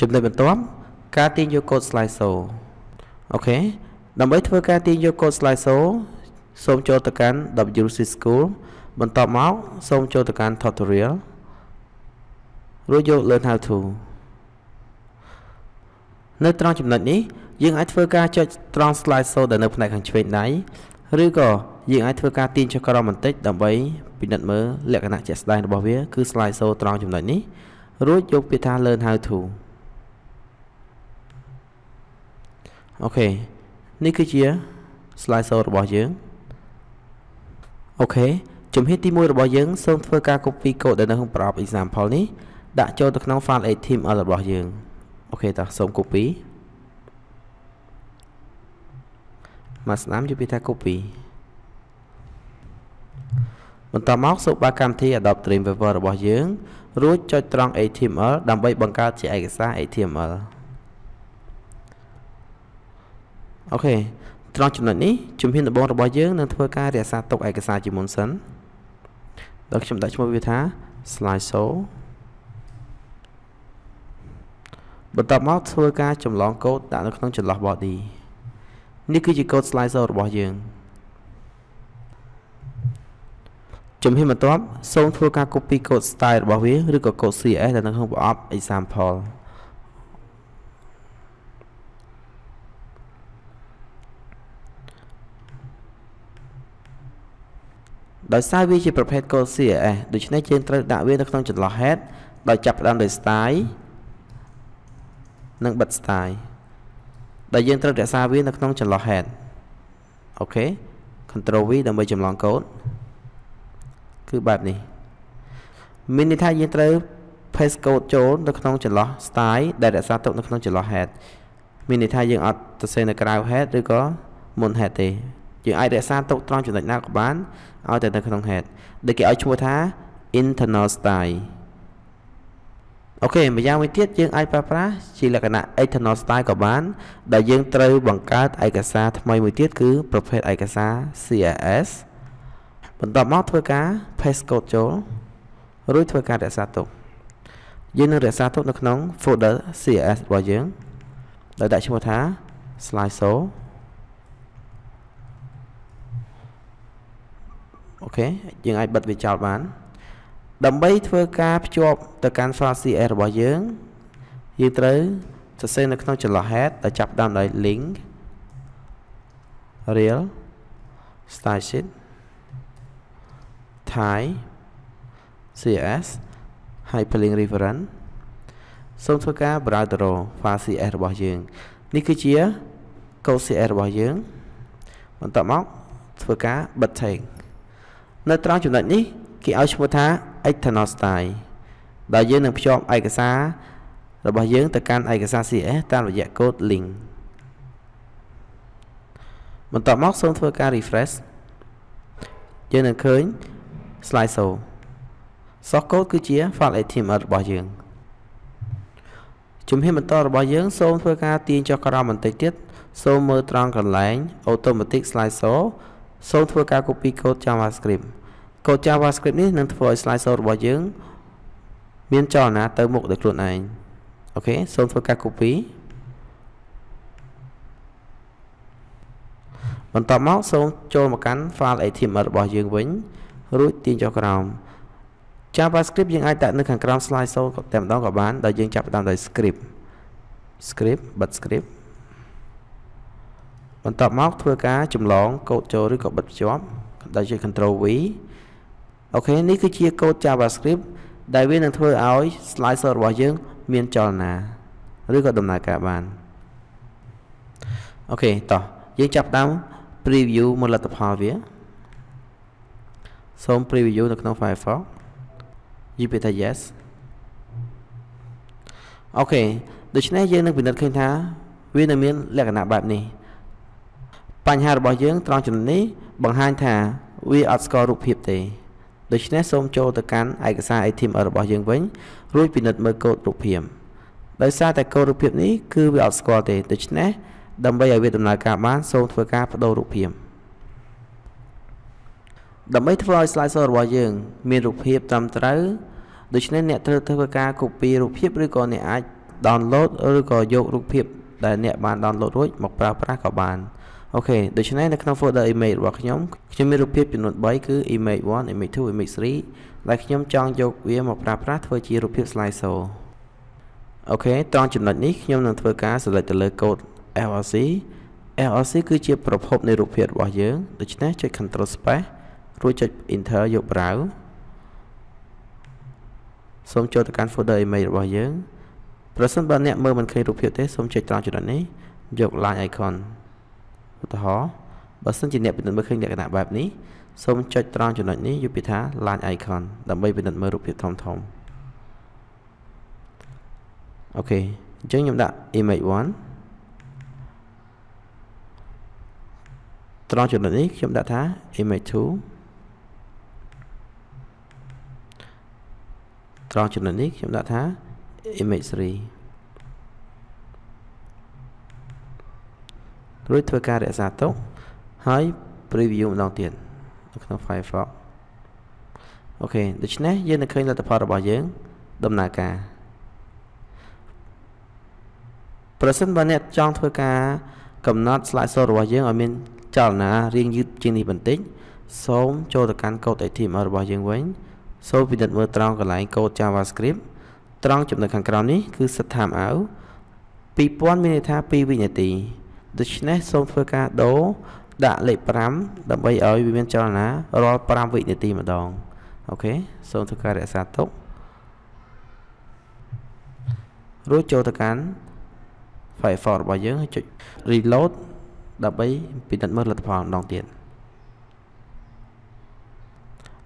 ចំណុចបន្ទាប់ការទាញយកកូដ slicer អូខេដើម្បីធ្វើការទាញយកកូដ slicer សូមចូលទៅកាន់ WC School បន្ទាប់មកសូមចូលទៅកាន់ tutorial រួចយក learn how to នៅត្រង់ចំណុចនេះយើងអាចធ្វើការចុចត្រង់ slicer ដែលនៅ ផ្នែកខាងឆ្វេងដៃឬក៏យើងអាចធ្វើការទាញចុះក្រោមបន្តិច ដើម្បីពិនិត្យមើលលក្ខណៈជាក់ស្ដែងរបស់វាគឺ slicer ត្រង់ចំណុចនេះរួចយកពាក្យថា learn how to អូខេនេះគឺជា slicer របស់យើងអូខេជំហានទី1របស់យើងសូមធ្វើការ copy code ដែលនៅក្នុងប្រអប់ example នេះដាក់ចូលទៅក្នុង file html របស់យើងអូខេតោះសូម copy មកស្ដាំយល់ពីថា copy បន្តមកសូមបើកកម្មវិធី Adobe Dreamweaver របស់យើងរួចចុចត្រង់ HTML ដើម្បីបង្កើតជាឯកសារ HTML អូខេត្រង់ចំណុចនេះជំហានដំបូងរបស់យើងនឹងធ្វើការរក្សាទុកឯកសារជាមុនសិនដល់ខ្ញុំដាក់ឈ្មោះវាថា slideshow បន្ទាប់មកធ្វើការចម្លងកូដដាក់នៅក្នុងចន្លោះ body នេះគឺជាកូដ slideshow របស់យើងជំហានបន្ទាប់សូមធ្វើការ copy កូដ style របស់វាឬក៏កូដ CSS ដែលនៅក្នុងប្រអប់ example ដោយសារវាជាប្រភេទកូល CRS ដូច្នេះយើងត្រូវដាក់វានៅក្នុងចន្លោះ head ដោយចាប់ផ្ដើមដោយ style និងបិទ style ដែលយើងត្រូវរក្សាវា នៅក្នុងចន្លោះ head អូខេ control V ដើម្បីចម្លងកូដគឺបែបនេះ មានន័យថាយើងត្រូវ paste code ចូលនៅក្នុងចន្លោះ style ដែលរក្សាទុកនៅក្នុងចន្លោះ head មានន័យថាយើងអត់ទៅសេនៅក្រៅ head ឬក៏មុន head ទេយើងអាចរក្សាទុកត្រង់ចំណុចណាក៏បានឲ្យតែនៅក្នុង head ដូចគេឲ្យឈ្មោះថា internal style អូខេម្យ៉ាងមួយទៀតយើងអាចប្រើប្រាស់ជាលក្ខណៈ external style ក៏បាន ដែលយើងត្រូវបង្កើតឯកសារថ្មីមួយទៀតគឺប្រភេទឯកសារ CSS បន្ទាប់មកធ្វើការ paste code ចូលរួចធ្វើការរក្សាទុកយើងនឹងរក្សាទុកនៅក្នុង folder CSS របស់យើងដោយដាក់ឈ្មោះថា slideshow អូខេយើងអាចបិទវាចោលបាន ដើម្បីធ្វើការភ្ជាប់ទៅកាន់ file CSS របស់យើងយើងត្រូវសរសេរនៅក្នុងចន្លោះ head ដែលចាប់ដើមដោយ link real style sheet thai cs hyperlink reference សូមធ្វើការ browse ទៅរក file cs របស់យើងនេះគឺជា code cs របស់យើង បន្តមកធ្វើការបិទ tag នៅត្រង់ចំណុចនេះគេឲ្យឈ្មោះថា external style ដែលយើងនឹងភ្ជាប់ឯកសាររបស់យើងទៅកាន់ឯកសារ CSS តាមរយៈ code link បន្ទាប់មកសូមធ្វើការ refresh យើងនឹងឃើញ slide show source code គឺជា file HTML របស់យើងជំហានបន្តរបស់យើងសូមធ្វើការទាញចុះក្រោមបន្តិចទៀតសូមមើលត្រង់កន្លែង automatic slide show សូមធ្វើការ copy code JavaScript កូដ JavaScript នេះនឹងធ្វើឲ្យ slide show របស់យើងមានចលនាទៅមុខដោយខ្លួនឯងអូខេសូមធ្វើការ copy បន្តមកសូមចូលមកកាន់ file HTML របស់យើងវិញ រួចទាញចុះក្រោម JavaScript យើងអាចដាក់នៅខាងក្រោម slide show តែម្ដងក៏បានដោយយើងចាប់ផ្ដើមដោយ script script បិទ script បន្តមកធ្វើការចម្លងកូដចូលឬក៏បិទភ្ជាប់ដោយជា control V អូខេនេះគឺជាកូដ JavaScript ដែលវានឹងធ្វើឲ្យ slicer របស់យើង មានចលនាឬក៏ដំណើរការបានអូខេតោះយើងចាប់ដើម preview មុនលទ្ធផលវាសូម preview នៅក្នុង Firefox យីពេលថា yes អូខេដូច្នេះយើងនឹងពិនិត្យឃើញថាវានឹងមាន លក្ខណៈបែបនេះបញ្ហារបស់យើងត្រង់ចំណុចនេះបង្ហាញថាវាអត់ស្គាល់រូបភាពទេដូច្នេះសូមចូលទៅកាន់ឯកសារ ATML របស់យើងវិញរួចពិនិត្យមើលកូដរូបភាពដោយសារតែកូដរូបភាពនេះគឺវាអត់ស្គាល់ទេដូច្នេះដើម្បីឲ្យវាដំណើរការបានសូមធ្វើការបដូររូបភាពដើម្បីធ្វើឲ្យ slideshow របស់យើង មានរូបភាពត្រឹមត្រូវដូច្នេះអ្នកត្រូវធ្វើការ copy រូបភាពឬក៏អ្នកអាច download ឬក៏យក រូបភាពដែលអ្នកបាន download រួច មកប្រើប្រាស់ក៏បានអូខេដូច្នេះនៅក្នុង folder image របស់ខ្ញុំខ្ញុំមានរូបភាពចំនួន3គឺ image 1 image 2 image 3ដែលខ្ញុំ ចង់យកវាមកប្រើប្រាស់ធ្វើជារូបភាព slideshow អូខេត្រង់ចំណុចនេះខ្ញុំនឹងធ្វើការ select ទៅលើ code LRC LRC គឺជា ប្រភព នៃរូបភាពរបស់យើងដូច្នេះចុច Control Space រួចចុច Enter យក browse សូមចូលទៅកាន់ folder image របស់យើងប្រសិនបើអ្នកមើលមិនឃើញរូបភាពទេសូមចុចត្រង់ចំណុចនេះយក line icon ឧទាហរណ៍បើសិនជាអ្នកពិនិត្យមើលឃើញលក្ខណៈបែបនេះសូមចុចត្រង់ចំណុចនេះយល់ពីថា line icon ដើម្បីពិនិត្យមើលរូបភាពធំធំអូខេអញ្ចឹងខ្ញុំដាក់ image 1ត្រង់ចំណុចនេះខ្ញុំដាក់ថា image 2ត្រង់ចំណុចនេះខ្ញុំដាក់ថា image 3រួចធ្វើការរក្សាទុកហើយ preview ម្ដងទៀតនៅក្នុង Firefox អូខេដូច្នេះយើងនឹងឃើញលទ្ធផលរបស់យើង ដំណើរការប្រសិនបើអ្នកចង់ធ្វើការកំណត់ slide show របស់យើងឲ្យមានចលនារៀងយឺតជាងនេះបន្តិចសូមចូលទៅកាន់ code HTML របស់យើងវិញ សូមពិនិត្យមើលត្រង់កន្លែង code JavaScript ត្រង់ចំណុចខាងក្រោមនេះគឺ set time out 2000មានន័យថា2វិនាទីដូច្នេះសូមធ្វើការដូរដាក់លេខ5ដើម្បីឲ្យវាមានចលនារាល់5វិនាទីម្ដងអូខេសូមធ្វើការរក្សាទុករួចចូលទៅកាន់ Firefox របស់យើងចុច reload ដើម្បីពិនិត្យមើលលទ្ធផលម្ដងទៀត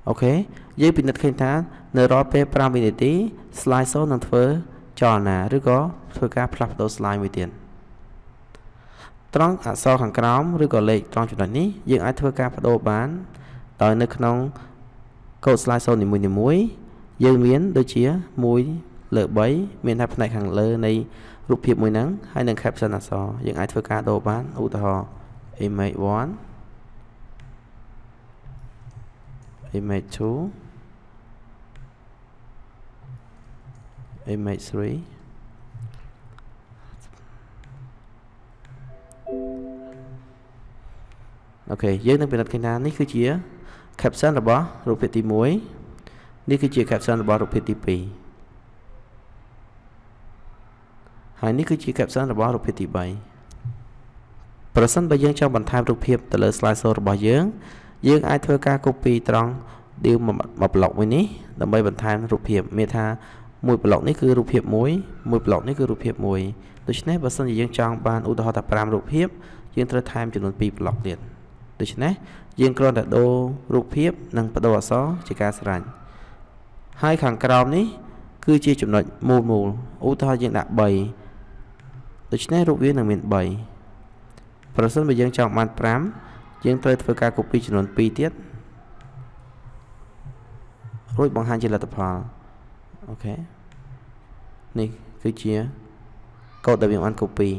អូខេយើងពិនិត្យឃើញថានៅរាល់ពេល5វិនាទី slide show នឹងធ្វើចលនាឬក៏ធ្វើការផ្លាស់ប្ដូរ slide មួយទៀតត្រង់អក្សរខាងក្រោមឬក៏លេខត្រង់ចំណុចនេះយើងអាចធ្វើការបដូរបានដោយនៅក្នុងកូដស្លាយសូន្យនីមួយៗយើងមាន ដូចជា1លើ3មានថាផ្នែកខាងលើនៃរូបភាពមួយហ្នឹងហើយនឹង caption អក្សរយើងអាចធ្វើការដូរបានឧទាហរណ៍ image 1 image 2 image 3អូខេយើងនឹងពិនិត្យឃើញថានេះគឺជា caption របស់រូបភាពទី1នេះគឺជា caption របស់រូបភាពទី2ហើយនេះគឺជា caption របស់រូបភាពទី3ប្រសិនបើយើងចង់បន្ថែមរូបភាពទៅលើ slideshow របស់យើង យើងអាចធ្វើការ copy ត្រង់ឌីវមួយប្លុកមួយនេះដើម្បីបន្ថែមរូបភាពមានថាមួយប្លុកនេះគឺរូបភាព1មួយប្លុកនេះគឺរូបភាព1ដូច្នេះបើសិនជាយើងចង់បានឧទាហរណ៍ថា5រូបភាពយើងត្រូវថែមចំនួន2ប្លុកទៀតដូច្នេះយើងគ្រាន់តែដូររូបភាពនិងបដូរអក្សរជាការស្រេចហើយខាងក្រោមនេះ គឺជាចំណុចមូលមូលឧទាហរណ៍យើងដាក់3ដូច្នេះរូបវានឹងមាន3ប្រសិនបើយើងចង់បាន5យើងត្រូវធ្វើការ copy ចំនួន2ទៀតរួចបង្ហាញជាលទ្ធផលអូខេនេះគឺជាកូដដែលយើងបាន copy